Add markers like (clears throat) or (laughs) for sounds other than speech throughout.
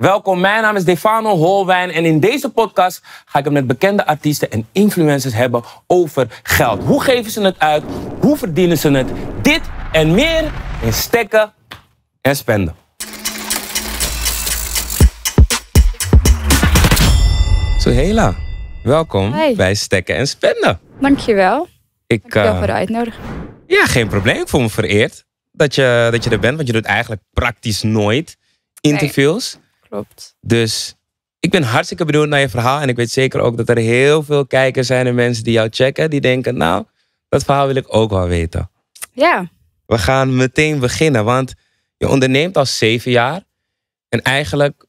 Welkom, mijn naam is Defano Holwijn en in deze podcast ga ik het met bekende artiesten en influencers hebben over geld. Hoe geven ze het uit? Hoe verdienen ze het? Dit en meer in stekken en spenden. Hela, welkom bij Stekken en Spenden. Dankjewel. Ik, wel. uh, eh, voor de uitnodiging. Ja, geen probleem. Ik voel me vereerd dat je, dat je er bent, want je doet eigenlijk praktisch nooit interviews. Dus ik ben hartstikke benieuwd naar je verhaal. En ik weet zeker ook dat er heel veel kijkers zijn en mensen die jou checken. Die denken, nou, dat verhaal wil ik ook wel weten. Ja. We gaan meteen beginnen, want je onderneemt al zeven jaar. En eigenlijk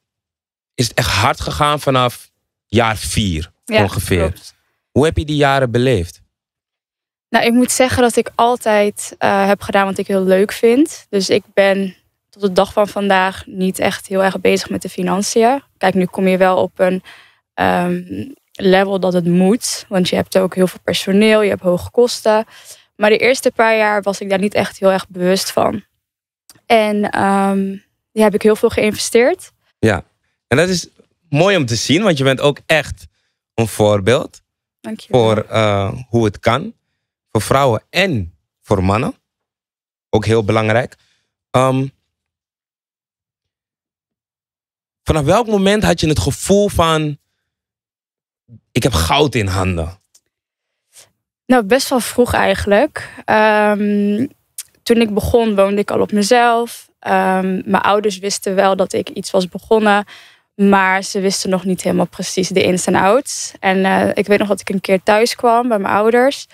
is het echt hard gegaan vanaf jaar vier ongeveer. Klopt. Hoe heb je die jaren beleefd? Nou, ik moet zeggen dat ik altijd eh, heb gedaan wat ik heel leuk vind. Dus ik ben tot de dag van vandaag niet echt heel erg bezig met de financiën. Kijk, nu kom je wel op een ehm, level dat het moet. Want je hebt ook heel veel personeel, je hebt hoge kosten. Maar de eerste paar jaar was ik daar niet echt heel erg bewust van. En um, heb ik heel veel geïnvesteerd. Ja, en dat is mooi om te zien, want je bent ook echt een voorbeeld voor eh, hoe het kan. Voor vrouwen en voor mannen. Ook heel belangrijk. Ehm, Vanaf welk moment had je het gevoel van, ik heb goud in handen? Nou, best wel vroeg eigenlijk. Ehm, toen ik begon woonde ik al op mezelf. Ehm, mijn ouders wisten wel dat ik iets was begonnen. Maar ze wisten nog niet helemaal precies de ins en outs. En eh, ik weet nog dat ik een keer thuis kwam bij mijn ouders.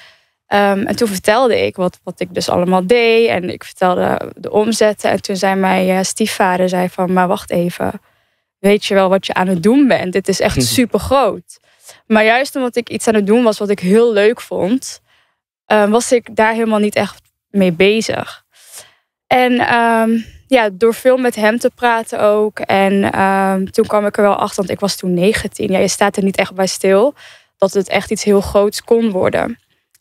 Ehm, en toen vertelde ik wat, wat ik dus allemaal deed. En ik vertelde de omzetten. En toen zei mijn eh, stiefvader zei van, maar wacht even weet je wel wat je aan het doen bent. Dit is echt mhm. super groot. Maar juist omdat ik iets aan het doen was wat ik heel leuk vond, eh, was ik daar helemaal niet echt mee bezig. En ehm, ja, door veel met hem te praten ook. En ehm, toen kwam ik er wel achter, want ik was toen 19. Ja, je staat er niet echt bij stil dat het echt iets heel groots kon worden.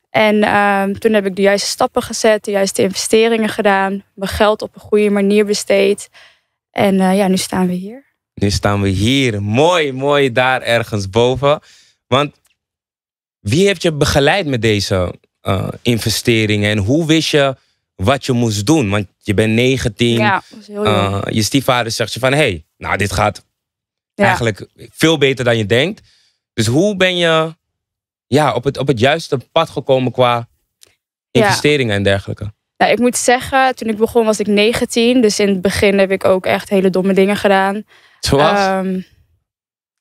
En ehm, toen heb ik de juiste stappen gezet, de juiste investeringen gedaan, mijn geld op een goede manier besteed. En eh, ja, nu staan we hier. Nu staan we hier, mooi, mooi daar ergens boven. Want wie heeft je begeleid met deze eh, investeringen en hoe wist je wat je moest doen? Want je bent 19, ja, eh, je stiefvader zegt je van hé, hey, nou dit gaat eigenlijk veel beter dan je denkt. Dus hoe ben je ja, op, het, op het juiste pad gekomen qua investeringen en dergelijke? Nou, ik moet zeggen, toen ik begon was ik 19. Dus in het begin heb ik ook echt hele domme dingen gedaan. Zoals? Um,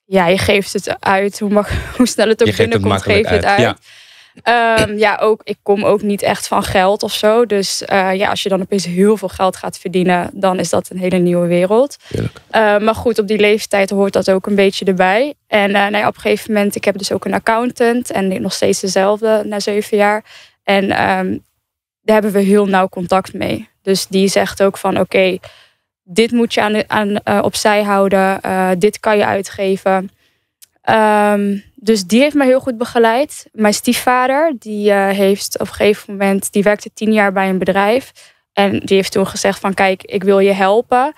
ja, je geeft het uit. Hoe, mag, (laughs) hoe snel het ook je binnenkomt, geef je het uit. uit. Ja. Ehm, ja. ook, ik kom ook niet echt van geld of zo. Dus eh, ja, als je dan opeens heel veel geld gaat verdienen, dan is dat een hele nieuwe wereld. Ehm, maar goed, op die leeftijd hoort dat ook een beetje erbij. En uh, op een gegeven moment, ik heb dus ook een accountant en nog steeds dezelfde na zeven jaar. En daar hebben we heel nauw contact mee. Dus die zegt ook van oké dit moet je aan, eh, opzij houden, eh, dit kan je uitgeven. Ehm, dus die heeft mij heel goed begeleid. Mijn stiefvader, die eh, heeft op een gegeven moment, die werkte tien jaar bij een bedrijf. En die heeft toen gezegd van kijk, ik wil je helpen.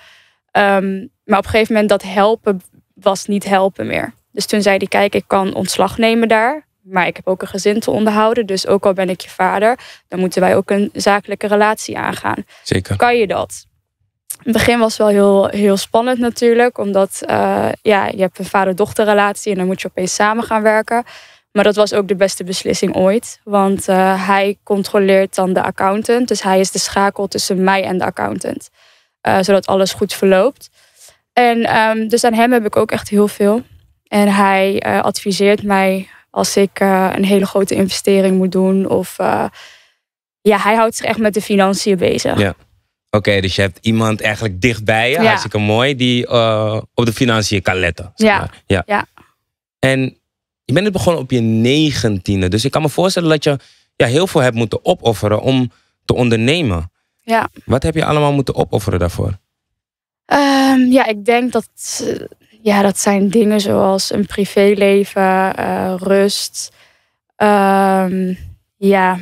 Ehm, maar op een gegeven moment dat helpen was niet helpen meer. Dus toen zei hij, kijk, ik kan ontslag nemen daar. Maar ik heb ook een gezin te onderhouden. Dus ook al ben ik je vader, dan moeten wij ook een zakelijke relatie aangaan. Zeker. Kan je dat? het begin was wel heel, heel spannend natuurlijk, omdat eh, ja, je hebt een vader-dochterrelatie en dan moet je opeens samen gaan werken. Maar dat was ook de beste beslissing ooit, want eh, hij controleert dan de accountant. Dus hij is de schakel tussen mij en de accountant, eh, zodat alles goed verloopt. En ehm, dus aan hem heb ik ook echt heel veel. En hij adviseert mij als ik een hele grote investering moet doen of ja, hij houdt zich echt met de financiën bezig. Ja. Oké, dus je hebt iemand eigenlijk dichtbij je, ja. hartstikke mooi, die eh, op de financiën kan letten. ja. ja. En je bent het begonnen op je negentiende. Dus ik kan me voorstellen dat je ja, heel veel hebt moeten opofferen om te ondernemen. Ja. Wat heb je allemaal moeten opofferen daarvoor? Ehm, ja, ik denk dat, eh, ja, dat zijn dingen zoals een privéleven, eh, rust. Ehm, ja,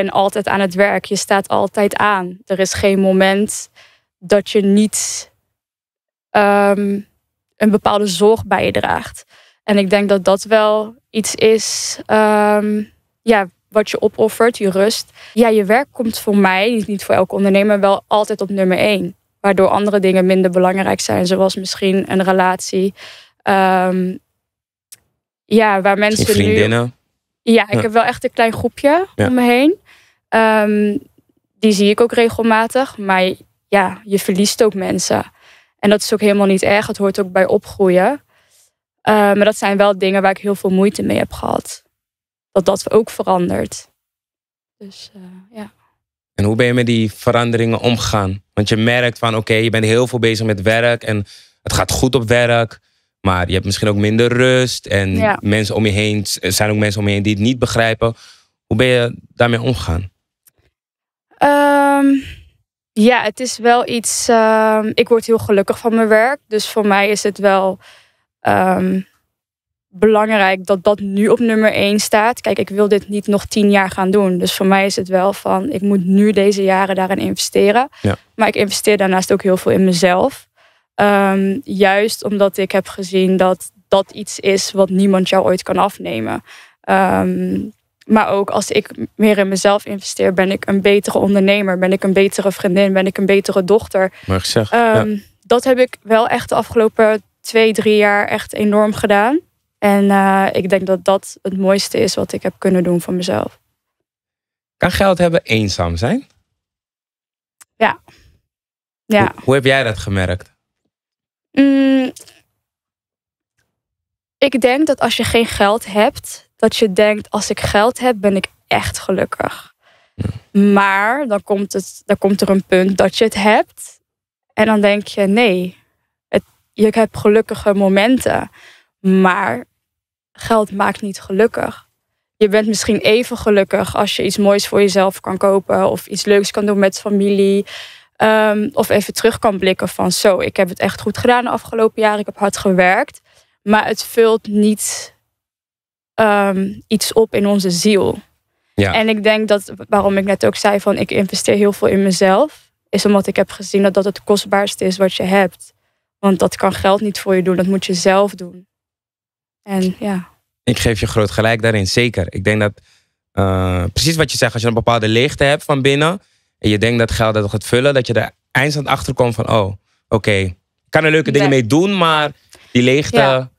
ben altijd aan het werk. Je staat altijd aan. Er is geen moment dat je niet ehm, een bepaalde zorg bij je draagt. En ik denk dat dat wel iets is ehm, ja, wat je opoffert, je rust. Ja, je werk komt voor mij, niet voor elke ondernemer, wel altijd op nummer één. Waardoor andere dingen minder belangrijk zijn, zoals misschien een relatie. Um, ja, waar mensen. Vriendinnen. Nu... Ja, ik heb wel echt een klein groepje om me heen. Ehm, die zie ik ook regelmatig. Maar ja, je verliest ook mensen. En dat is ook helemaal niet erg. Het hoort ook bij opgroeien. Ehm, maar dat zijn wel dingen waar ik heel veel moeite mee heb gehad. Dat dat ook verandert. Dus eh, ja. En hoe ben je met die veranderingen omgegaan? Want je merkt van oké, je bent heel veel bezig met werk en het gaat goed op werk. Maar je hebt misschien ook minder rust. En mensen om je heen, zijn ook mensen om je heen die het niet begrijpen. Hoe ben je daarmee omgegaan? Ehm, ja, het is wel iets. Ehm, ik word heel gelukkig van mijn werk. Dus voor mij is het wel ehm, belangrijk dat dat nu op nummer 1 staat. Kijk, ik wil dit niet nog tien jaar gaan doen. Dus voor mij is het wel van, ik moet nu deze jaren daarin investeren. Maar ik investeer daarnaast ook heel veel in mezelf. juist omdat ik heb gezien dat dat iets is wat niemand jou ooit kan afnemen. Um, maar ook als ik meer in mezelf investeer, ben ik een betere ondernemer, ben ik een betere vriendin, ben ik een betere dochter. Mag ik zeggen? Ehm, dat heb ik wel echt de afgelopen twee, drie jaar echt enorm gedaan. En eh, ik denk dat dat het mooiste is wat ik heb kunnen doen voor mezelf. Kan geld hebben eenzaam zijn? Ja. ja. Hoe, heb jij dat gemerkt? Mm. ik denk dat als je geen geld hebt, dat je denkt, als ik geld heb, ben ik echt gelukkig. Maar dan komt, het, dan komt er een punt dat je het hebt. En dan denk je, nee, het, je hebt gelukkige momenten. Maar geld maakt niet gelukkig. Je bent misschien even gelukkig als je iets moois voor jezelf kan kopen. Of iets leuks kan doen met familie. Ehm, of even terug kan blikken van zo, ik heb het echt goed gedaan de afgelopen jaren. Ik heb hard gewerkt. Maar het vult niet Ehm, iets op in onze ziel. Ja. En ik denk dat waarom ik net ook zei van ik investeer heel veel in mezelf, is omdat ik heb gezien dat dat het kostbaarste is wat je hebt. Want dat kan geld niet voor je doen, dat moet je zelf doen. En ja. Ik geef je groot gelijk daarin, zeker. Ik denk dat eh, precies wat je zegt, als je een bepaalde leegte hebt van binnen en je denkt dat geld dat gaat vullen, dat je er eindstand achter komt van oh, oké, ik kan er leuke dingen mee doen, maar die leegte.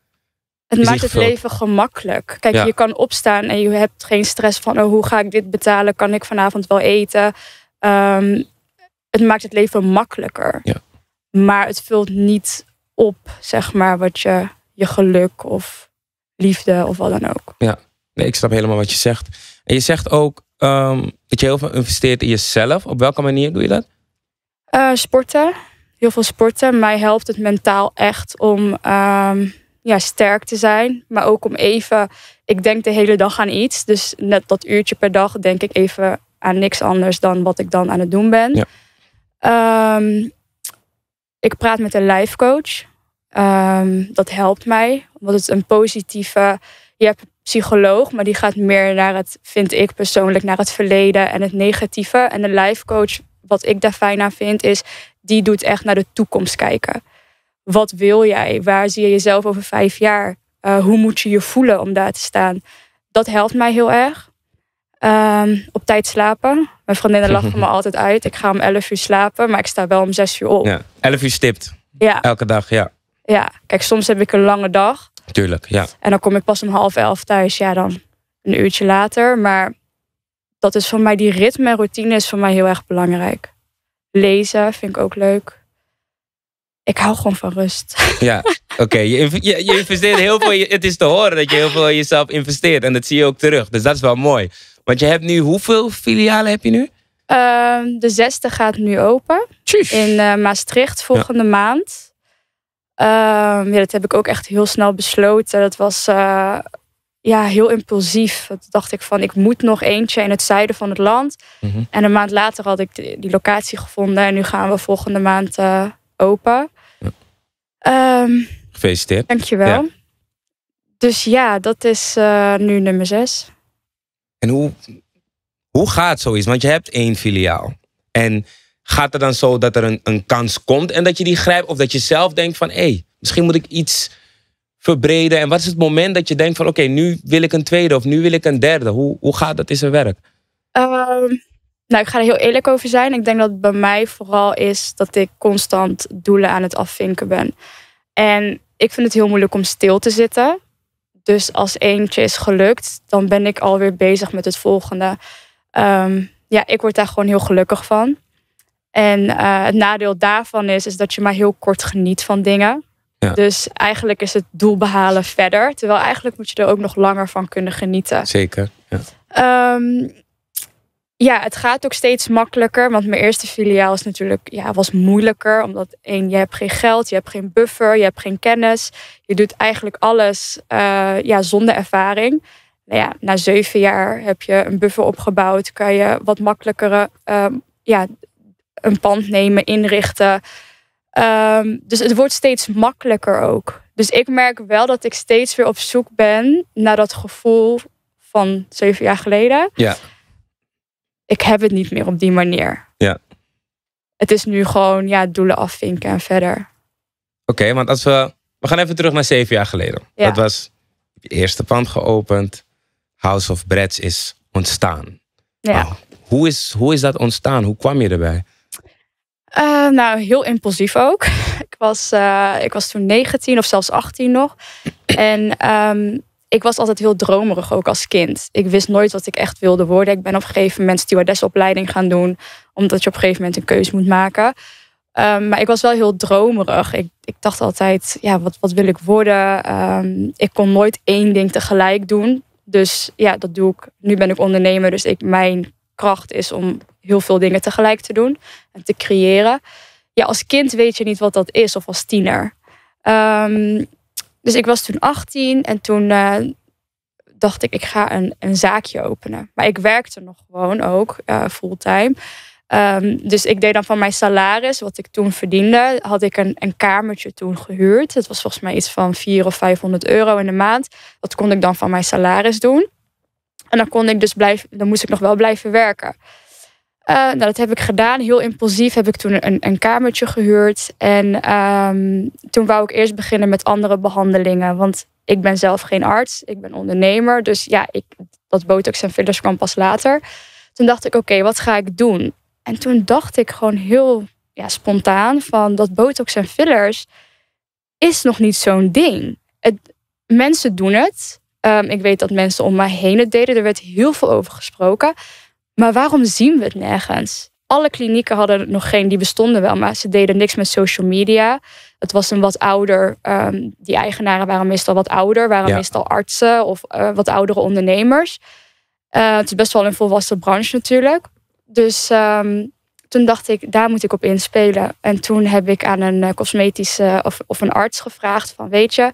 Het maakt het leven gemakkelijk. Kijk, je kan opstaan en je hebt geen stress van oh, hoe ga ik dit betalen? Kan ik vanavond wel eten? Ehm, het maakt het leven makkelijker. Ja. Maar het vult niet op, zeg maar, wat je, je geluk of liefde of wat dan ook. Ja, nee, ik snap helemaal wat je zegt. En je zegt ook ehm, dat je heel veel investeert in jezelf. Op welke manier doe je dat? Eh, sporten. Heel veel sporten. Mij helpt het mentaal echt om ehm, ja, sterk te zijn. Maar ook om even, ik denk de hele dag aan iets. Dus net dat uurtje per dag denk ik even aan niks anders dan wat ik dan aan het doen ben. Ehm, ik praat met een life coach. Ehm, dat helpt mij, omdat het een positieve. Je hebt een psycholoog, maar die gaat meer naar het, vind ik persoonlijk, naar het verleden en het negatieve. En de life coach, wat ik daar fijn aan vind, is die doet echt naar de toekomst kijken. Wat wil jij? Waar zie je jezelf over vijf jaar? Eh, hoe moet je je voelen om daar te staan? Dat helpt mij heel erg. Ehm, op tijd slapen. Mijn vriendinnen (laughs) lachen me altijd uit. Ik ga om 11 uur slapen, maar ik sta wel om 6 uur op. Ja, 11 uur stipt. Ja. Elke dag, ja. Ja, kijk, soms heb ik een lange dag. Tuurlijk, ja. En dan kom ik pas om half elf thuis. Ja, dan een uurtje later. Maar dat is voor mij, die ritme en routine is voor mij heel erg belangrijk. Lezen vind ik ook leuk ik hou gewoon van rust. (laughs) Ja, oké. Je, je, je, investeert heel veel. het is te horen dat je heel veel in jezelf investeert. En dat zie je ook terug. Dus dat is wel mooi. Want je hebt nu, hoeveel filialen heb je nu? Ehm, de zesde gaat nu open. In eh, Maastricht volgende maand. Ehm, ja, dat heb ik ook echt heel snel besloten. Dat was eh, ja, heel impulsief. Dat dacht ik van, ik moet nog eentje in het zuiden van het land. Mhm. En een maand later had ik die, die locatie gevonden. En nu gaan we volgende maand eh, open. Um, Gefeliciteerd. Dankjewel. Ja. Dus ja, dat is eh, nu nummer zes. En hoe, hoe gaat zoiets? Want je hebt één filiaal. En gaat het dan zo dat er een, een kans komt en dat je die grijpt? Of dat je zelf denkt van, hé, hey, misschien moet ik iets verbreden? En wat is het moment dat je denkt van, oké, nu wil ik een tweede of nu wil ik een derde? Hoe, hoe gaat dat in zijn werk? Ehm, nou, ik ga er heel eerlijk over zijn. Ik denk dat het bij mij vooral is dat ik constant doelen aan het afvinken ben. En ik vind het heel moeilijk om stil te zitten. Dus als eentje is gelukt, dan ben ik alweer bezig met het volgende. Ehm, ja, ik word daar gewoon heel gelukkig van. En eh, het nadeel daarvan is, is dat je maar heel kort geniet van dingen. Dus eigenlijk is het doel behalen verder. Terwijl eigenlijk moet je er ook nog langer van kunnen genieten. Zeker. Ja. Ehm, ja, het gaat ook steeds makkelijker. Want mijn eerste filiaal is natuurlijk, ja, was moeilijker. Omdat één, je hebt geen geld, je hebt geen buffer, je hebt geen kennis. Je doet eigenlijk alles eh, ja, zonder ervaring. Nou ja, na zeven jaar heb je een buffer opgebouwd. Kan je wat makkelijker ehm, ja, een pand nemen, inrichten. Ehm, dus het wordt steeds makkelijker ook. Dus ik merk wel dat ik steeds weer op zoek ben naar dat gevoel van zeven jaar geleden. Ja ik heb het niet meer op die manier. Ja. Het is nu gewoon ja, doelen afvinken en verder. Oké, want als we. We gaan even terug naar zeven jaar geleden. Ja. Dat was eerste pand geopend. House of Breads is ontstaan. Ja. Hoe, is, hoe is dat ontstaan? Hoe kwam je erbij? Eh, nou, heel impulsief ook. (laughs) ik, was, eh, ik was toen 19 of zelfs 18 nog. En ehm, ik was altijd heel dromerig, ook als kind. Ik wist nooit wat ik echt wilde worden. Ik ben op een gegeven moment stewardessopleiding gaan doen, omdat je op een gegeven moment een keuze moet maken. Ehm, maar ik was wel heel dromerig. Ik, ik dacht altijd, ja, wat, wat wil ik worden? Ehm, ik kon nooit één ding tegelijk doen. Dus ja, dat doe ik. Nu ben ik ondernemer, dus ik, mijn kracht is om heel veel dingen tegelijk te doen en te creëren. Ja, als kind weet je niet wat dat is, of als tiener. Ehm, dus ik was toen 18 en toen eh, dacht ik, ik ga een, een zaakje openen. Maar ik werkte nog gewoon ook eh, fulltime. Ehm, dus ik deed dan van mijn salaris, wat ik toen verdiende, had ik een, een kamertje toen gehuurd. Het was volgens mij iets van 400 of 500 euro in de maand. Dat kon ik dan van mijn salaris doen. En dan kon ik dus blijven, dan moest ik nog wel blijven werken. Eh, nou, dat heb ik gedaan. Heel impulsief heb ik toen een, een kamertje gehuurd. En ehm, toen wou ik eerst beginnen met andere behandelingen. Want ik ben zelf geen arts, ik ben ondernemer. Dus ja, ik, dat botox en fillers kwam pas later. Toen dacht ik, oké, wat ga ik doen? En toen dacht ik gewoon heel ja, spontaan van dat botox en fillers is nog niet zo'n ding. Het, mensen doen het. Ehm, ik weet dat mensen om mij heen het deden. Er werd heel veel over gesproken. Maar waarom zien we het nergens? Alle klinieken hadden nog geen, die bestonden wel, maar ze deden niks met social media. Het was een wat ouder, ehm, die eigenaren waren meestal wat ouder, waren meestal artsen of eh, wat oudere ondernemers. Eh, het is best wel een volwassen branche natuurlijk. Dus ehm, toen dacht ik, daar moet ik op inspelen. En toen heb ik aan een eh, cosmetische of, of een arts gevraagd van, weet je,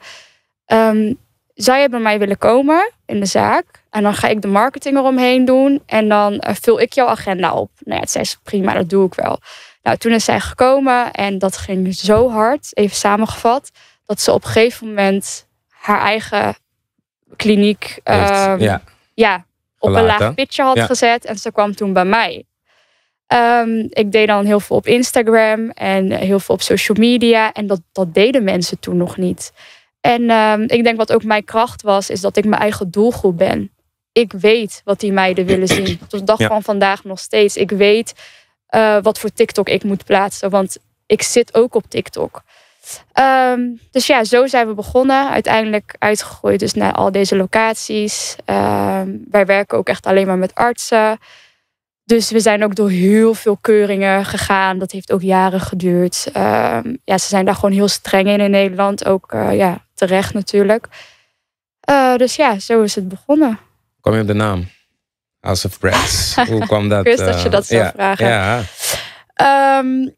um, zou je bij mij willen komen in de zaak? En dan ga ik de marketing eromheen doen. En dan eh, vul ik jouw agenda op. Nou ja, zei ze, prima, dat doe ik wel. Nou, toen is zij gekomen en dat ging zo hard, even samengevat, dat ze op een gegeven moment haar eigen kliniek ehm, ja. op een laag pitje had gezet. En ze kwam toen bij mij. Ehm, ik deed dan heel veel op Instagram en heel veel op social media. En dat, dat deden mensen toen nog niet. En ehm, ik denk wat ook mijn kracht was, is dat ik mijn eigen doelgroep ben ik weet wat die meiden willen zien. Tot (clears throat) de dag van vandaag nog steeds. Ik weet eh, wat voor TikTok ik moet plaatsen. Want ik zit ook op TikTok. Ehm, dus ja, zo zijn we begonnen. Uiteindelijk uitgegroeid dus naar al deze locaties. Ehm, wij werken ook echt alleen maar met artsen. Dus we zijn ook door heel veel keuringen gegaan. Dat heeft ook jaren geduurd. Ehm, ja, ze zijn daar gewoon heel streng in in Nederland. Ook eh, ja, terecht natuurlijk. Eh, dus ja, zo is het begonnen kwam je op de naam? House of Brands. (laughs) Hoe kwam dat? dat je eh, dat zou ja, vragen. Ja. Ehm,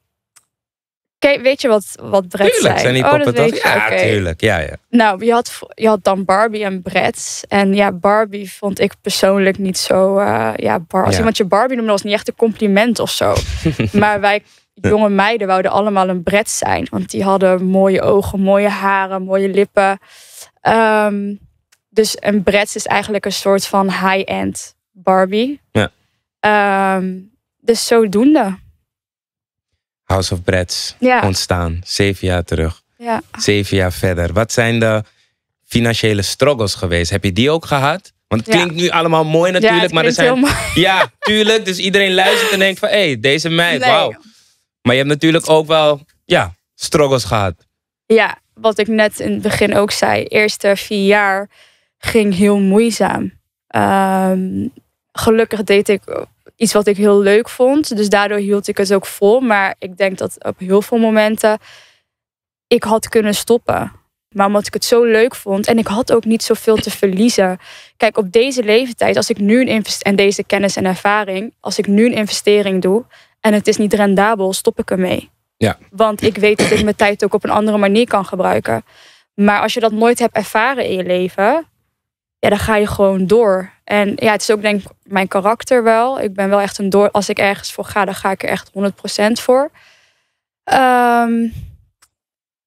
kijk, weet je wat, wat Brett tuurlijk, zijn? die oh, dat Ja, okay. tuurlijk. Ja, ja. Nou, je had, je had dan Barbie en Brett. En ja, Barbie vond ik persoonlijk niet zo... Uh, ja, als iemand je Barbie noemde, was niet echt een compliment of zo. (laughs) maar wij jonge meiden wouden allemaal een Brett zijn. Want die hadden mooie ogen, mooie haren, mooie lippen. Ehm, dus een Breds is eigenlijk een soort van high-end Barbie. Ja. Ehm, dus zodoende. House of Bretz ja. ontstaan, zeven jaar terug. Ja. Zeven jaar verder. Wat zijn de financiële struggles geweest? Heb je die ook gehad? Want het klinkt nu allemaal mooi natuurlijk, ja, maar er zijn. Ja, tuurlijk. Dus iedereen luistert en denkt van hé, hey, deze meid, wauw. Maar je hebt natuurlijk ook wel ja, struggles gehad. Ja, wat ik net in het begin ook zei. Eerste vier jaar ging heel moeizaam. Ehm, gelukkig deed ik iets wat ik heel leuk vond. Dus daardoor hield ik het ook vol. Maar ik denk dat op heel veel momenten ik had kunnen stoppen. Maar omdat ik het zo leuk vond en ik had ook niet zoveel te verliezen. Kijk, op deze leeftijd, als ik nu een en deze kennis en ervaring, als ik nu een investering doe en het is niet rendabel, stop ik ermee. Ja. Want ik weet dat ik mijn tijd ook op een andere manier kan gebruiken. Maar als je dat nooit hebt ervaren in je leven, ja, dan ga je gewoon door. En ja, het is ook denk ik mijn karakter wel. Ik ben wel echt een door. Als ik ergens voor ga, dan ga ik er echt 100% voor. Ehm,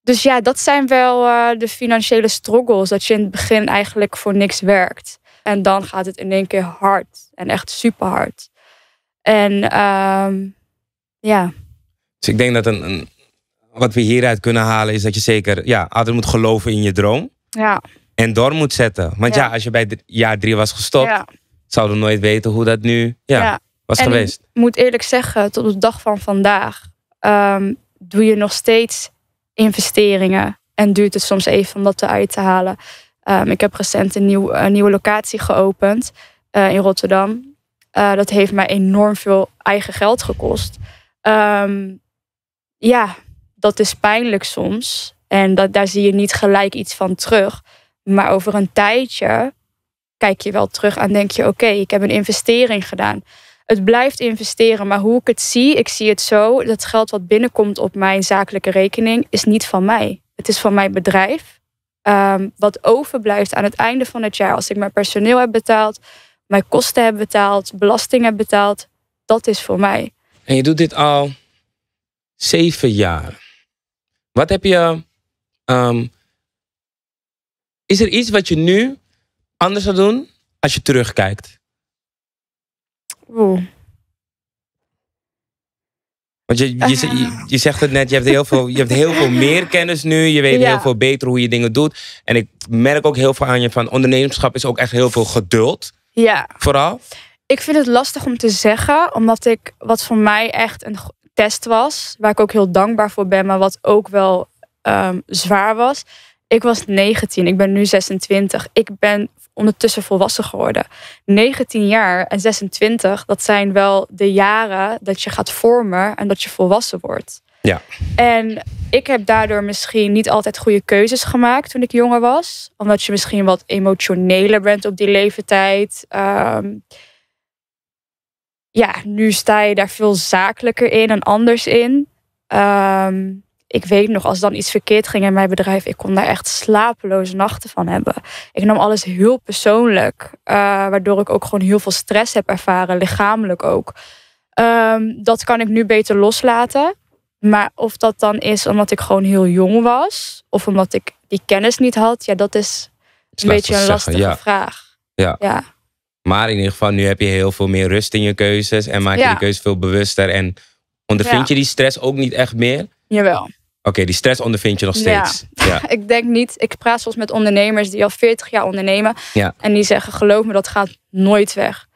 dus ja, dat zijn wel eh, de financiële struggles. Dat je in het begin eigenlijk voor niks werkt. En dan gaat het in één keer hard. En echt super hard. En ehm, ja. Dus ik denk dat een, een, wat we hieruit kunnen halen is dat je zeker ja, altijd moet geloven in je droom. Ja en door moet zetten. Want ja, als je bij jaar drie was gestopt, ja. zouden we nooit weten hoe dat nu ja, was geweest. Ik moet eerlijk zeggen, tot de dag van vandaag ehm, doe je nog steeds investeringen. En duurt het soms even om dat eruit te halen. Ehm, ik heb recent een, nieuw, nieuwe locatie geopend eh, in Rotterdam. Eh, dat heeft mij enorm veel eigen geld gekost. Ehm, ja, dat is pijnlijk soms. En dat, daar zie je niet gelijk iets van terug. Maar over een tijdje kijk je wel terug en denk je: oké, ik heb een investering gedaan. Het blijft investeren, maar hoe ik het zie, ik zie het zo: dat geld wat binnenkomt op mijn zakelijke rekening is niet van mij. Het is van mijn bedrijf. Ehm, wat overblijft aan het einde van het jaar, als ik mijn personeel heb betaald, mijn kosten heb betaald, belasting heb betaald, dat is voor mij. En je doet dit al zeven jaar. Wat heb je ehm, is er iets wat je nu anders zou doen als je terugkijkt? Oeh. Want je, je, ah. je, zegt het net, je hebt, heel veel, je hebt heel veel meer kennis nu. Je weet heel veel beter hoe je dingen doet. En ik merk ook heel veel aan je van ondernemerschap is ook echt heel veel geduld. Ja. Vooral. Ik vind het lastig om te zeggen, omdat ik wat voor mij echt een test was, waar ik ook heel dankbaar voor ben, maar wat ook wel ehm, zwaar was, ik was 19, ik ben nu 26. Ik ben ondertussen volwassen geworden. 19 jaar en 26, dat zijn wel de jaren dat je gaat vormen en dat je volwassen wordt. Ja. En ik heb daardoor misschien niet altijd goede keuzes gemaakt toen ik jonger was. Omdat je misschien wat emotioneler bent op die leeftijd. Ehm, ja, nu sta je daar veel zakelijker in en anders in. Um, ik weet nog, als dan iets verkeerd ging in mijn bedrijf, ik kon daar echt slapeloze nachten van hebben. Ik nam alles heel persoonlijk, eh, waardoor ik ook gewoon heel veel stress heb ervaren, lichamelijk ook. Ehm, dat kan ik nu beter loslaten. Maar of dat dan is omdat ik gewoon heel jong was, of omdat ik die kennis niet had, ja, dat is een beetje een lastige vraag. Ja. ja. Maar in ieder geval, nu heb je heel veel meer rust in je keuzes en maak je ja. de keuze veel bewuster. En ondervind je die stress ook niet echt meer? Jawel. Oké, die stress ondervind je nog steeds. Ja. (laughs) ik denk niet. Ik praat soms met ondernemers die al 40 jaar ondernemen. En die zeggen, geloof me, dat gaat nooit weg.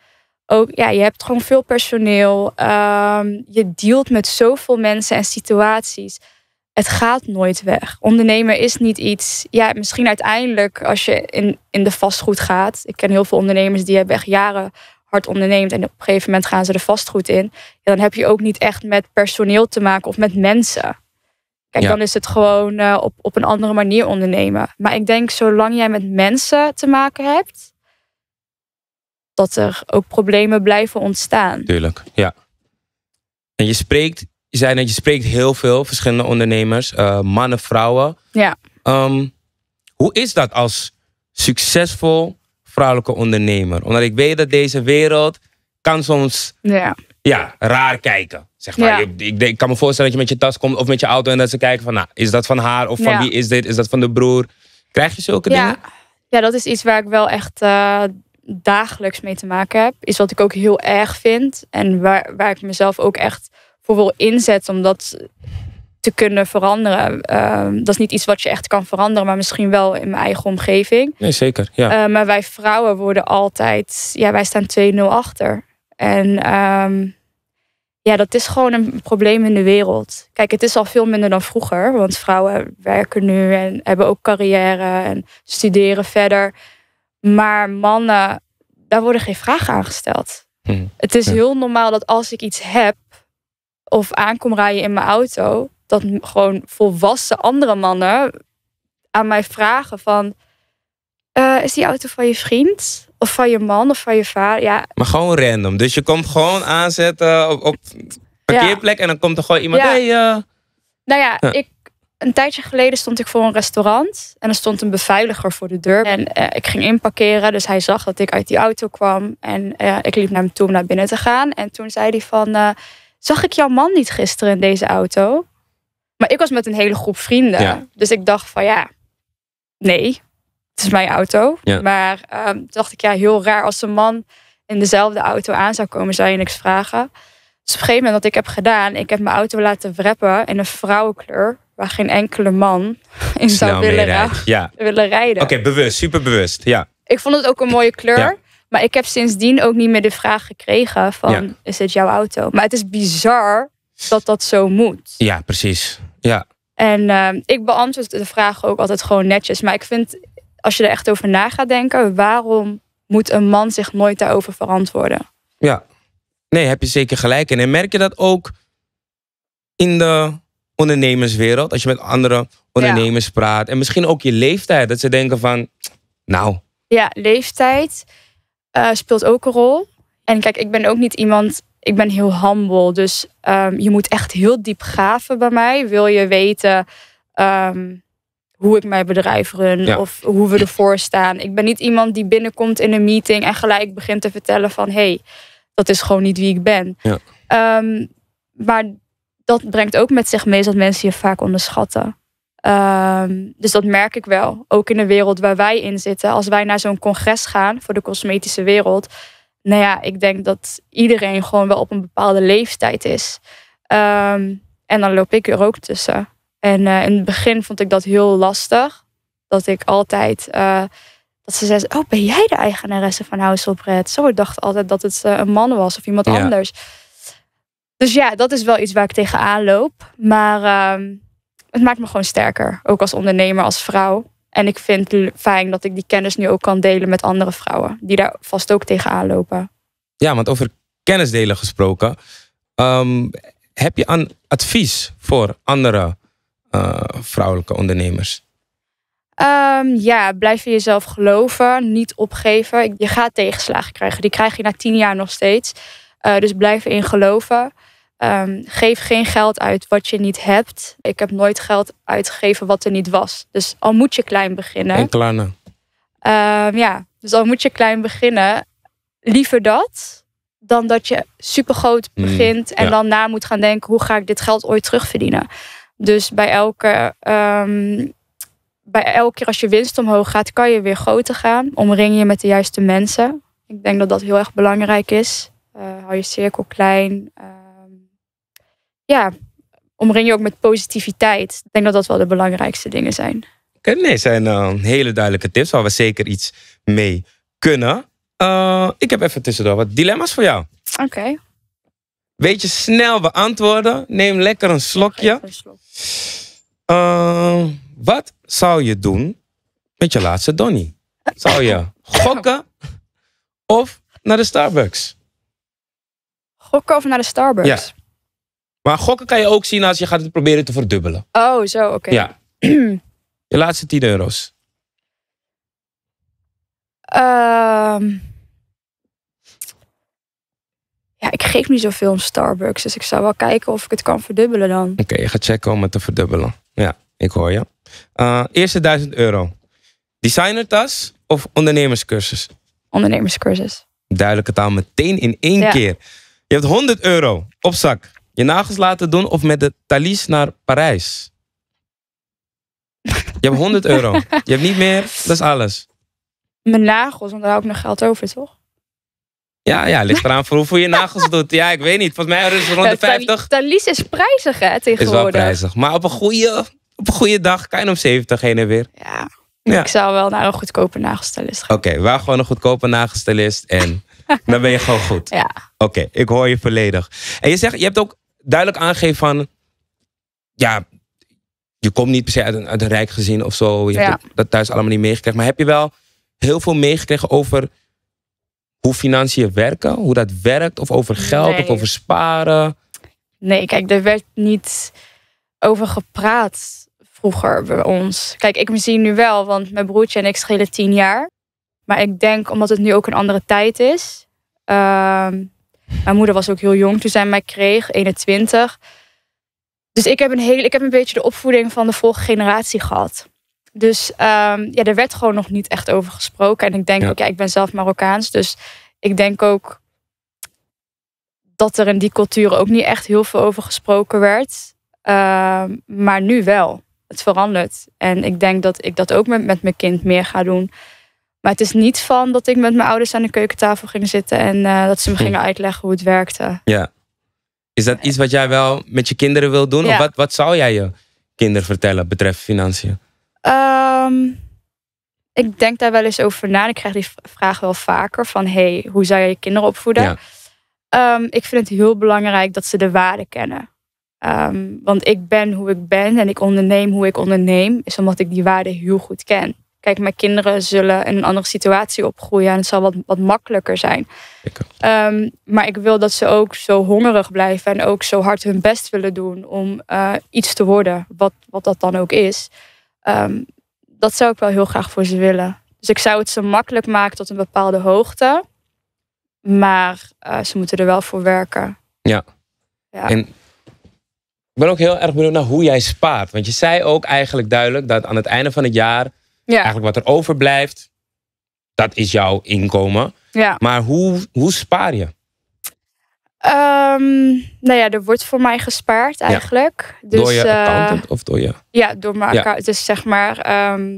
Ook, ja, je hebt gewoon veel personeel. Ehm, je dealt met zoveel mensen en situaties. Het gaat nooit weg. Ondernemen is niet iets. Ja, misschien uiteindelijk als je in, in de vastgoed gaat. Ik ken heel veel ondernemers die hebben echt jaren hard onderneemt en op een gegeven moment gaan ze er vastgoed in, dan heb je ook niet echt met personeel te maken of met mensen. Kijk, dan is het gewoon eh, op, op een andere manier ondernemen. Maar ik denk, zolang jij met mensen te maken hebt, dat er ook problemen blijven ontstaan. Tuurlijk, ja. En je spreekt, je zei net, je spreekt heel veel verschillende ondernemers, eh, mannen, vrouwen. Ja. Ehm, hoe is dat als succesvol vrouwelijke ondernemer? Omdat ik weet dat deze wereld kan soms ja. Ja, raar kijken. Zeg maar, je, ik, ik, kan me voorstellen dat je met je tas komt of met je auto en dat ze kijken van, nou, is dat van haar of van wie is dit? Is dat van de broer? Krijg je zulke ja. dingen? Ja, dat is iets waar ik wel echt eh, dagelijks mee te maken heb. Is wat ik ook heel erg vind en waar, waar ik mezelf ook echt voor wil inzetten om dat te kunnen veranderen. Ehm, dat is niet iets wat je echt kan veranderen, maar misschien wel in mijn eigen omgeving. Nee, zeker. Ja. Eh, maar wij vrouwen worden altijd, ja, wij staan 2-0 achter. En ehm, ja, dat is gewoon een probleem in de wereld. Kijk, het is al veel minder dan vroeger, want vrouwen werken nu en hebben ook carrière en studeren verder. Maar mannen, daar worden geen vragen aan gesteld. Hmm. Het is heel normaal dat als ik iets heb of aankom rijden in mijn auto, dat gewoon volwassen andere mannen aan mij vragen van, eh, is die auto van je vriend? Of van je man of van je vader. Ja. Maar gewoon random. Dus je komt gewoon aanzetten op, op parkeerplek en dan komt er gewoon iemand. Ja. Hey, uh... Nou ja, Ik, een tijdje geleden stond ik voor een restaurant en er stond een beveiliger voor de deur. En eh, ik ging inparkeren, dus hij zag dat ik uit die auto kwam. En eh, ik liep naar hem toe om naar binnen te gaan. En toen zei hij van, zag ik jouw man niet gisteren in deze auto? Maar ik was met een hele groep vrienden. Dus ik dacht van ja, nee, het is mijn auto. Maar um, dacht ik, ja, heel raar als een man in dezelfde auto aan zou komen, zou je niks vragen. Dus op een gegeven moment wat ik heb gedaan, ik heb mijn auto laten wrappen in een vrouwenkleur. Waar geen enkele man in zou willen, ja. willen rijden. Oké, bewust, superbewust. Ja. Ik vond het ook een mooie kleur. Maar ik heb sindsdien ook niet meer de vraag gekregen van, is dit jouw auto? Maar het is bizar dat dat zo moet. Ja, precies. Ja. En ehm, ik beantwoord de vraag ook altijd gewoon netjes. Maar ik vind als je er echt over na gaat denken, waarom moet een man zich nooit daarover verantwoorden? Ja, nee, heb je zeker gelijk in. En merk je dat ook in de ondernemerswereld, als je met andere ondernemers praat en misschien ook je leeftijd, dat ze denken van, nou. Ja, leeftijd eh, speelt ook een rol. En kijk, ik ben ook niet iemand, ik ben heel humble, dus ehm, je moet echt heel diep graven bij mij. Wil je weten ehm, hoe ik mijn bedrijf run of hoe we ervoor staan. Ik ben niet iemand die binnenkomt in een meeting en gelijk begint te vertellen van hé, hey, dat is gewoon niet wie ik ben. Ja. Ehm, maar dat brengt ook met zich mee dat mensen je vaak onderschatten. Ehm, dus dat merk ik wel. Ook in de wereld waar wij in zitten. Als wij naar zo'n congres gaan voor de cosmetische wereld. Nou ja, ik denk dat iedereen gewoon wel op een bepaalde leeftijd is. Ehm, en dan loop ik er ook tussen. En eh, in het begin vond ik dat heel lastig. Dat ik altijd. Eh, dat ze zeiden, Oh, ben jij de eigenaresse van House of Red? Zo, ik dacht altijd dat het eh, een man was of iemand anders. Dus ja, dat is wel iets waar ik tegenaan loop. Maar ehm, het maakt me gewoon sterker. Ook als ondernemer, als vrouw. En ik vind het fijn dat ik die kennis nu ook kan delen met andere vrouwen. Die daar vast ook tegenaan lopen. Ja, want over kennis delen gesproken. Ehm, heb je een advies voor andere eh, vrouwelijke ondernemers? Ehm, ja, blijf in jezelf geloven, niet opgeven. Je gaat tegenslagen krijgen. Die krijg je na tien jaar nog steeds. Eh, dus blijf in geloven. Ehm, geef geen geld uit wat je niet hebt. Ik heb nooit geld uitgegeven wat er niet was. Dus al moet je klein beginnen. En kleine. Nou. Ehm, ja, dus al moet je klein beginnen. Liever dat dan dat je supergroot mm, begint en dan na moet gaan denken: hoe ga ik dit geld ooit terugverdienen? Dus bij elke. Ehm, bij elke keer als je winst omhoog gaat, kan je weer groter gaan. Omring je met de juiste mensen. Ik denk dat dat heel erg belangrijk is. Eh, hou je cirkel klein. Ehm, ja, omring je ook met positiviteit. Ik denk dat dat wel de belangrijkste dingen zijn. Nee, zijn uh, hele duidelijke tips waar we zeker iets mee kunnen. Uh, ik heb even tussendoor wat dilemma's voor jou. Oké. Weet je snel beantwoorden. Neem lekker een slokje. Eh, wat zou je doen met je laatste Donnie? Zou je gokken of naar de Starbucks? Gokken of naar de Starbucks? Ja. Maar gokken kan je ook zien als je gaat het proberen te verdubbelen. Oh, zo, oké. Ja. (clears throat) je laatste 10 euro's. Ehm. Ja, ik geef niet zoveel om Starbucks. Dus ik zou wel kijken of ik het kan verdubbelen dan. Oké, je gaat checken om het te verdubbelen. Ja, ik hoor je. Eh, eerste 1000 euro. Designertas of ondernemerscursus? Ondernemerscursus. Duidelijke taal meteen in één keer. Je hebt 100 euro op zak. Je nagels laten doen of met de Talis naar Parijs? Je hebt 100 euro. (laughs) Je hebt niet meer, dat is alles. Mijn nagels, want daar hou ik nog geld over, toch? Ja, ja, ligt eraan voor hoeveel je nagels doet. Ja, ik weet niet. Volgens mij is het rond de 50. Thalys is prijzig, hè, tegenwoordig. Is wel prijzig. Maar op een goede, op een goede dag kan je om 70 heen en weer. Ja. ja. Ik zou wel naar een goedkope nagelstylist gaan. Oké, waar gewoon een goedkope nagelstylist en (laughs) dan ben je gewoon goed. Ja. Oké, ik hoor je volledig. En je zegt, je hebt ook duidelijk aangegeven van... Ja, je komt niet per se uit een, rijk gezin of zo. Je hebt ja. dat thuis allemaal niet meegekregen. Maar heb je wel heel veel meegekregen over hoe financiën werken, hoe dat werkt, of over geld of over sparen? Nee, kijk, er werd niet over gepraat vroeger bij ons. Kijk, ik zie nu wel, want mijn broertje en ik schelen tien jaar. Maar ik denk, omdat het nu ook een andere tijd is. Ehm, mijn moeder was ook heel jong toen zij mij kreeg, 21. Dus ik heb een, heel, ik heb een beetje de opvoeding van de vorige generatie gehad. Dus ehm, ja, er werd gewoon nog niet echt over gesproken. En ik denk ook, ja, ik ben zelf Marokkaans. Dus ik denk ook dat er in die cultuur ook niet echt heel veel over gesproken werd. Ehm, maar nu wel. Het verandert. En ik denk dat ik dat ook met, met mijn kind meer ga doen. Maar het is niet van dat ik met mijn ouders aan de keukentafel ging zitten en eh, dat ze me hm. gingen uitleggen hoe het werkte. Ja. Is dat eh. iets wat jij wel met je kinderen wil doen? Of wat, wat zou jij je kinderen vertellen betreft financiën? Ehm, ik denk daar wel eens over na. Ik krijg die vraag wel vaker van, hey, hoe zou je je kinderen opvoeden? Ehm, ik vind het heel belangrijk dat ze de waarde kennen. Ehm, want ik ben hoe ik ben en ik onderneem hoe ik onderneem, is omdat ik die waarde heel goed ken. Kijk, mijn kinderen zullen in een andere situatie opgroeien en het zal wat, wat makkelijker zijn. maar ik wil dat ze ook zo hongerig blijven en ook zo hard hun best willen doen om eh, iets te worden, wat, wat dat dan ook is. Ehm, dat zou ik wel heel graag voor ze willen. Dus ik zou het ze makkelijk maken tot een bepaalde hoogte. Maar eh, ze moeten er wel voor werken. Ja. ja. En ik ben ook heel erg benieuwd naar hoe jij spaart. Want je zei ook eigenlijk duidelijk dat aan het einde van het jaar... eigenlijk wat er overblijft, dat is jouw inkomen. Ja. Maar hoe, hoe spaar je? Ehm, nou ja, er wordt voor mij gespaard eigenlijk. Ja. door dus, je eh, accountant of door je? Ja, door mijn ja. accountant. Dus zeg maar ehm,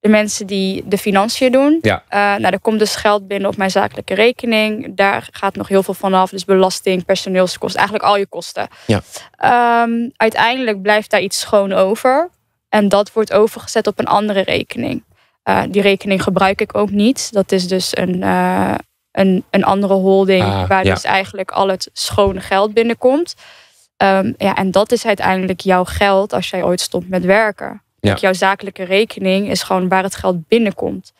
de mensen die de financiën doen. Ja. Eh, nou, er komt dus geld binnen op mijn zakelijke rekening. Daar gaat nog heel veel van af. Dus belasting, personeelskosten, eigenlijk al je kosten. Ja. Ehm, uiteindelijk blijft daar iets schoon over. En dat wordt overgezet op een andere rekening. Eh, die rekening gebruik ik ook niet. Dat is dus een, een, een andere holding ah, waar dus eigenlijk al het schone geld binnenkomt. Ehm, ja, en dat is uiteindelijk jouw geld als jij ooit stopt met werken. Jouw zakelijke rekening is gewoon waar het geld binnenkomt.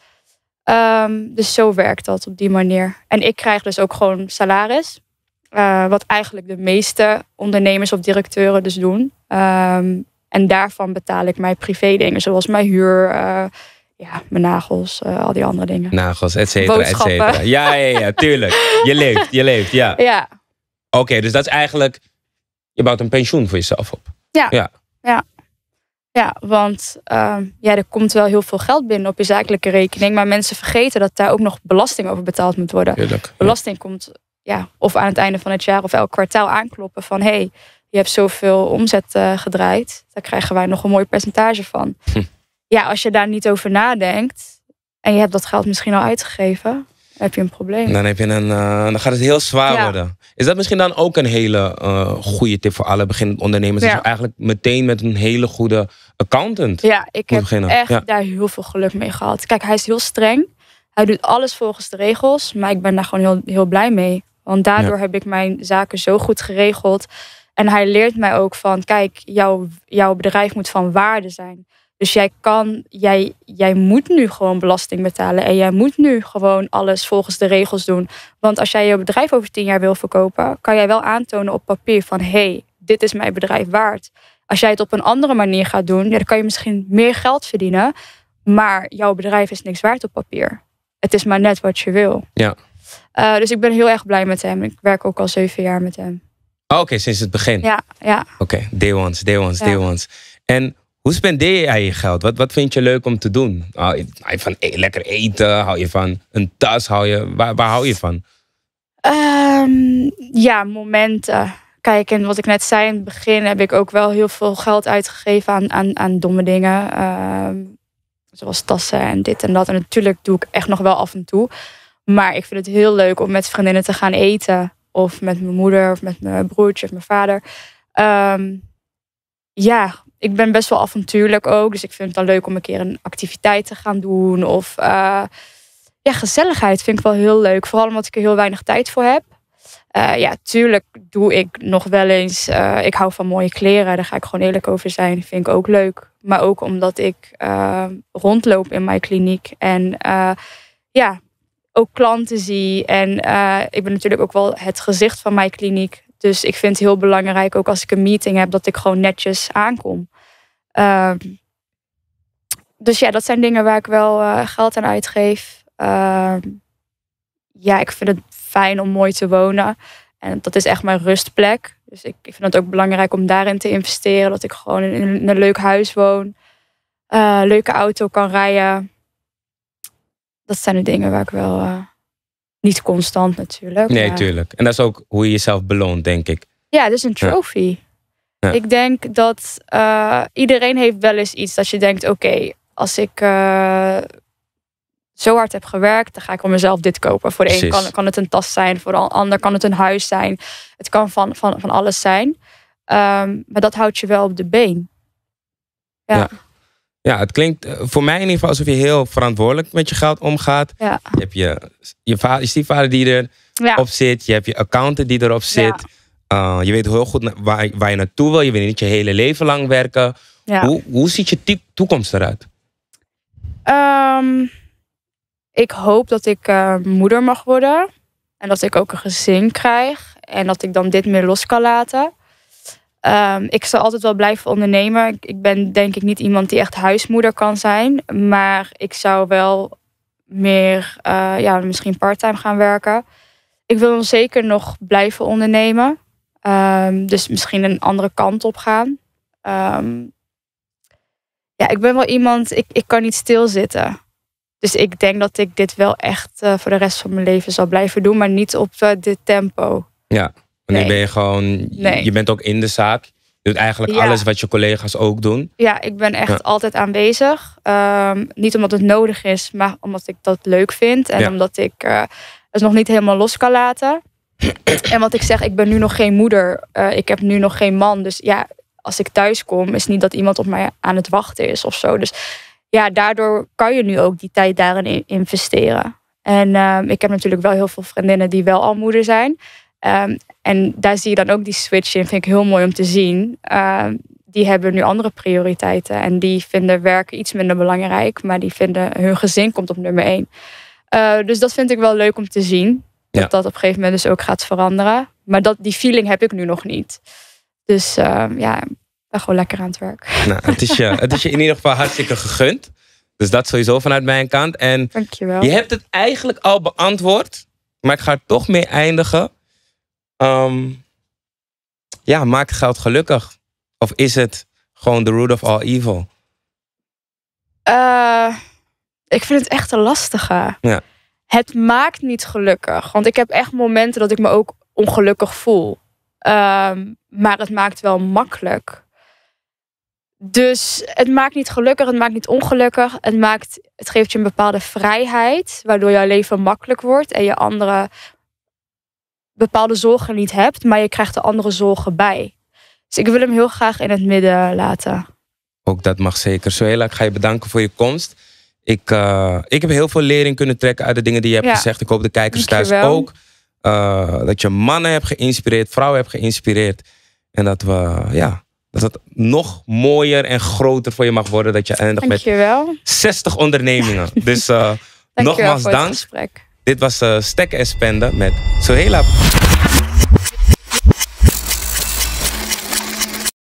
Ehm, dus zo werkt dat op die manier. En ik krijg dus ook gewoon salaris. Eh, wat eigenlijk de meeste ondernemers of directeuren dus doen. Ehm, en daarvan betaal ik mijn privé dingen, zoals mijn huur. Eh, ja, mijn nagels, eh, al die andere dingen. Nagels, et cetera, et cetera. Ja, ja, tuurlijk. Je leeft, je leeft, ja. (laughs) Ja. Oké, dus dat is eigenlijk... Je bouwt een pensioen voor jezelf op. Ja. Ja. Ja, want ehm, ja, er komt wel heel veel geld binnen op je zakelijke rekening. Maar mensen vergeten dat daar ook nog belasting over betaald moet worden. belasting komt ja, of aan het einde van het jaar of elk kwartaal aankloppen van... Hey, je hebt zoveel omzet eh, gedraaid. Daar krijgen wij nog een mooi percentage van. Hm ja, als je daar niet over nadenkt en je hebt dat geld misschien al uitgegeven, heb je een probleem. Dan, heb je een, eh, dan gaat het heel zwaar worden. Is dat misschien dan ook een hele uh, goede tip voor alle beginnende ondernemers? Ja. eigenlijk meteen met een hele goede accountant Ja, ik heb echt daar heel veel geluk mee gehad. Kijk, hij is heel streng. Hij doet alles volgens de regels. Maar ik ben daar gewoon heel, heel blij mee. Want daardoor heb ik mijn zaken zo goed geregeld. En hij leert mij ook van, kijk, jouw, jouw bedrijf moet van waarde zijn. Dus jij kan, jij, jij moet nu gewoon belasting betalen. En jij moet nu gewoon alles volgens de regels doen. Want als jij je bedrijf over tien jaar wil verkopen, kan jij wel aantonen op papier van hé, hey, dit is mijn bedrijf waard. Als jij het op een andere manier gaat doen, ja, dan kan je misschien meer geld verdienen. Maar jouw bedrijf is niks waard op papier. Het is maar net wat je wil. Ja. Eh, dus ik ben heel erg blij met hem. Ik werk ook al zeven jaar met hem. Oh, oké, sinds het begin. Ja, ja. Oké, okay, day ones, ons ones, ja. En hoe spendeer jij je geld? Wat, wat vind je leuk om te doen? Hou je, van e-, lekker eten? Hou je van een tas? Hou je, waar, waar hou je van? Ehm, ja, momenten. Kijk, en wat ik net zei in het begin, heb ik ook wel heel veel geld uitgegeven aan, aan, aan domme dingen. Ehm, zoals tassen en dit en dat. En natuurlijk doe ik echt nog wel af en toe. Maar ik vind het heel leuk om met vriendinnen te gaan eten. Of met mijn moeder, of met mijn broertje, of mijn vader. Ehm, ja, ik ben best wel avontuurlijk ook. Dus ik vind het dan leuk om een keer een activiteit te gaan doen. Of eh, ja, gezelligheid vind ik wel heel leuk. Vooral omdat ik er heel weinig tijd voor heb. Eh, ja, tuurlijk doe ik nog wel eens. Eh, ik hou van mooie kleren. Daar ga ik gewoon eerlijk over zijn. Vind ik ook leuk. Maar ook omdat ik rondloop in mijn kliniek. En ja, ook klanten zie. En ik ben natuurlijk ook wel het gezicht van mijn kliniek. Dus ik vind het heel belangrijk, ook als ik een meeting heb, dat ik gewoon netjes aankom. Ehm, dus ja, dat zijn dingen waar ik wel eh, geld aan uitgeef. Ehm, ja, ik vind het fijn om mooi te wonen. En dat is echt mijn rustplek. Dus ik, ik vind het ook belangrijk om daarin te investeren. Dat ik gewoon in, een leuk huis woon. Uh, leuke auto kan rijden. Dat zijn de dingen waar ik wel... Eh, niet constant natuurlijk. Nee, tuurlijk. En dat is ook hoe je jezelf beloont, denk ik. Ja, dat is een trophy. Ja. Ik denk dat eh, iedereen heeft wel eens iets dat je denkt: oké, als ik eh, zo hard heb gewerkt, dan ga ik voor mezelf dit kopen. Voor de een kan, het een tas zijn, voor de ander kan het een huis zijn. Het kan van, van, van alles zijn. Ehm, maar dat houdt je wel op de been. ja. ja. het klinkt eh, voor mij in ieder geval alsof je heel verantwoordelijk met je geld omgaat. Ja. Je hebt je, vader, stiefvader die erop ja. zit. Je hebt je accountant die erop zit. Ja. Eh, je weet heel goed waar, waar, je naartoe wil. Je wil niet je hele leven lang werken. Hoe, hoe ziet je toekomst eruit? Ehm, ik hoop dat ik eh, moeder mag worden. En dat ik ook een gezin krijg. En dat ik dan dit meer los kan laten. Ehm, ik zal altijd wel blijven ondernemen. Ik ben denk ik niet iemand die echt huismoeder kan zijn. Maar ik zou wel meer, eh, ja, misschien parttime gaan werken. Ik wil zeker nog blijven ondernemen. Ehm, dus misschien een andere kant op gaan. Ehm, ja, ik ben wel iemand, ik, ik kan niet stilzitten. Dus ik denk dat ik dit wel echt eh, voor de rest van mijn leven zal blijven doen, maar niet op eh, dit tempo. Ja, want ben je gewoon, nee. je bent ook in de zaak. Je doet eigenlijk alles wat je collega's ook doen. Ja, ik ben echt altijd aanwezig. Ehm, niet omdat het nodig is, maar omdat ik dat leuk vind en omdat ik eh, het nog niet helemaal los kan laten en wat ik zeg, ik ben nu nog geen moeder. Eh, ik heb nu nog geen man. Dus ja, als ik thuis kom, is niet dat iemand op mij aan het wachten is of zo. Dus ja, daardoor kan je nu ook die tijd daarin investeren. En ehm, ik heb natuurlijk wel heel veel vriendinnen die wel al moeder zijn. Ehm, en daar zie je dan ook die switch in. Vind ik heel mooi om te zien. Ehm, die hebben nu andere prioriteiten. En die vinden werken iets minder belangrijk. Maar die vinden hun gezin komt op nummer één. Eh, dus dat vind ik wel leuk om te zien. Dat dat op een gegeven moment dus ook gaat veranderen. Maar dat, die feeling heb ik nu nog niet. Dus ehm, ja, ik ben gewoon lekker aan het werk. Nou, het, is je, het is je in ieder geval hartstikke gegund. Dus dat sowieso vanuit mijn kant. En Dankjewel. je hebt het eigenlijk al beantwoord. Maar ik ga er toch mee eindigen. Um, ja, maakt geld gelukkig? Of is het gewoon the root of all evil? Eh, ik vind het echt een lastige. Ja het maakt niet gelukkig. Want ik heb echt momenten dat ik me ook ongelukkig voel. Ehm, maar het maakt wel makkelijk. Dus het maakt niet gelukkig, het maakt niet ongelukkig. Het, maakt, het geeft je een bepaalde vrijheid, waardoor jouw leven makkelijk wordt en je andere bepaalde zorgen niet hebt, maar je krijgt de andere zorgen bij. Dus ik wil hem heel graag in het midden laten. Ook dat mag zeker. Zo heel ik ga je bedanken voor je komst. Ik, eh, ik heb heel veel lering kunnen trekken uit de dingen die je hebt gezegd. Ik hoop de kijkers thuis ook. Eh, dat je mannen hebt geïnspireerd, vrouwen hebt geïnspireerd. En dat we, ja, dat het nog mooier en groter voor je mag worden. Dat je eindigt met 60 ondernemingen. (laughs) dus eh, nogmaals dank. Dit was en Spenden met Sohela.